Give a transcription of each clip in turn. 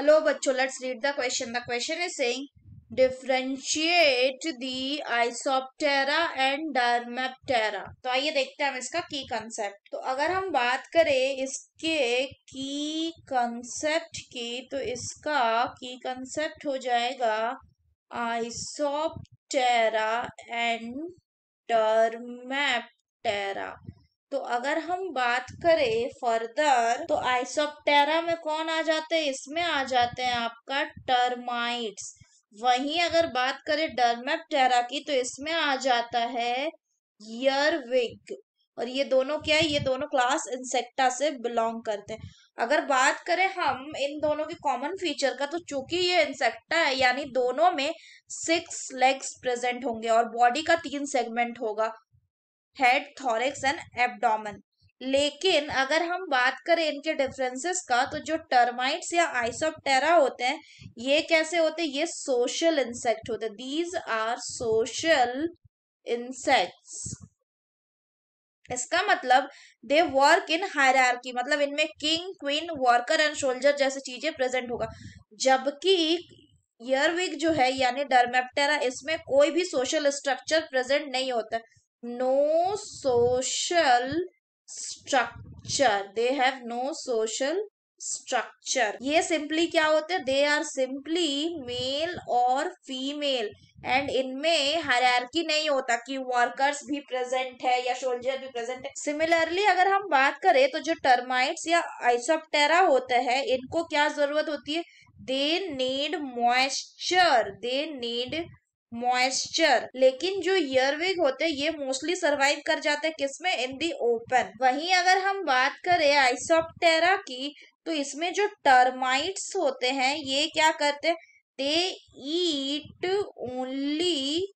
hello बच्चों let's read the question the question is saying differentiate the Isoptera and Dermaptera तो आइए देखते हैं हम इसका की कंसेप्ट तो अगर हम बात करें इसके की कंसेप्ट की तो इसका की कंसेप्ट हो जाएगा आइसोप्टेरा एंड डर्मेप्टेरा तो अगर हम बात करें फर्दर तो आइसोप्टेरा में कौन आ जाते हैं इसमें आ जाते हैं आपका टर्माइट्स वहीं अगर बात करें डर्मेप्टेरा की तो इसमें आ जाता है यरविग और ये दोनों क्या है ये दोनों क्लास इंसेक्टा से बिलोंग करते हैं अगर बात करें हम इन दोनों के कॉमन फीचर का तो चूंकि ये इंसेक्टा है यानी दोनों में सिक्स लेग्स प्रेजेंट होंगे और बॉडी का तीन सेगमेंट होगा हेड थॉरिक्स एंड एबडोमन लेकिन अगर हम बात करें इनके डिफरेंसेस का तो जो टर्माइट्स या आइसोप्टेरा होते हैं ये कैसे होते हैं ये सोशल इंसेक्ट होते हैं दीज आर सोशल इंसेक्ट्स इसका मतलब दे वर्क इन हायरार्की मतलब इनमें king queen worker and soldier जैसी चीजें प्रेजेंट होगा जबकि यरविक जो है यानी डरमेप्टेरा इसमें कोई भी सोशल स्ट्रक्चर प्रेजेंट नहीं होता no social structure they have no social structure ये सिंपली क्या होते हैं दे आर सिंपली मेल और फीमेल एंड इनमें हरारकी नहीं होता कि वर्कर्स भी प्रेजेंट है या सोल्जर भी प्रेजेंट है सिमिलरली अगर हम बात करें तो जो टर्माइट्स या आइसोप्टेरा होते हैं इनको क्या जरूरत होती है they need moisture they need moisture लेकिन जो ईयरविग होते हैं ये मोस्टली सरवाइव कर जाते हैं किसमें इन दी ओपन वहीं अगर हम बात करें आइसोप्टेरा की तो इसमें जो टर्माइट्स होते हैं ये क्या करते दे ईट ओनली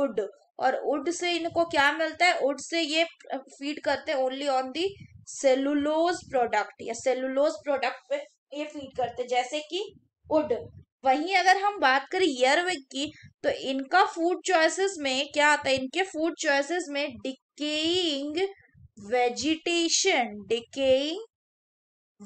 उड और उड से इनको क्या मिलता है उड से ये फीड करते only on the cellulose product या सेलुलोज प्रोडक्ट पे ये फीड करते जैसे कि उड वहीं अगर हम बात करें ईयरविग की तो इनका फूड चॉइसेस में क्या आता है इनके फूड चॉइसेस में डिकेइंग वेजिटेशन डिकेइंग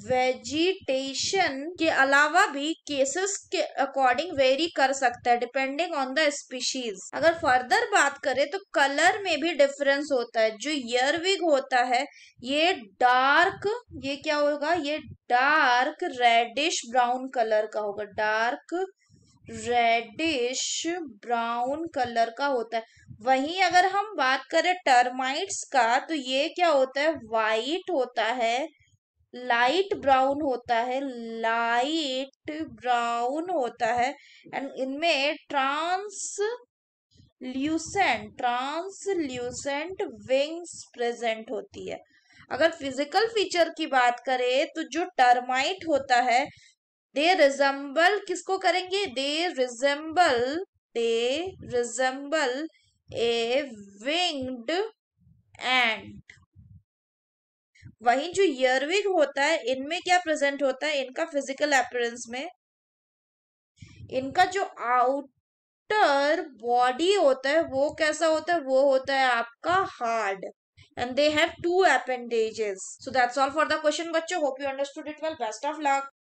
वेजिटेशन के अलावा भी केसेस के अकॉर्डिंग वेरी कर सकता है डिपेंडिंग ऑन द स्पीशीज अगर फर्दर बात करें तो कलर में भी डिफरेंस होता है जो ईयरविग होता है ये डार्क ये क्या होगा ये डार्क रेडिश ब्राउन कलर का होगा डार्क रेडिश ब्राउन कलर का होता है वहीं अगर हम बात करें टर्माइट्स का तो ये क्या होता है वाइट होता है लाइट ब्राउन होता है लाइट ब्राउन होता है एंड इनमें translucent translucent wings present होती है अगर फिजिकल फीचर की बात करें तो जो टर्माइट होता है दे रिजेंबल किसको करेंगे they resemble they resemble a winged and वहीं जो ईयरविग होता है इनमें क्या प्रेजेंट होता है इनका फिजिकल अपरेंस में इनका जो आउटर बॉडी होता है वो कैसा होता है वो होता है आपका hard and they have two appendages so that's all for the question बच्चों hope you understood it well best of luck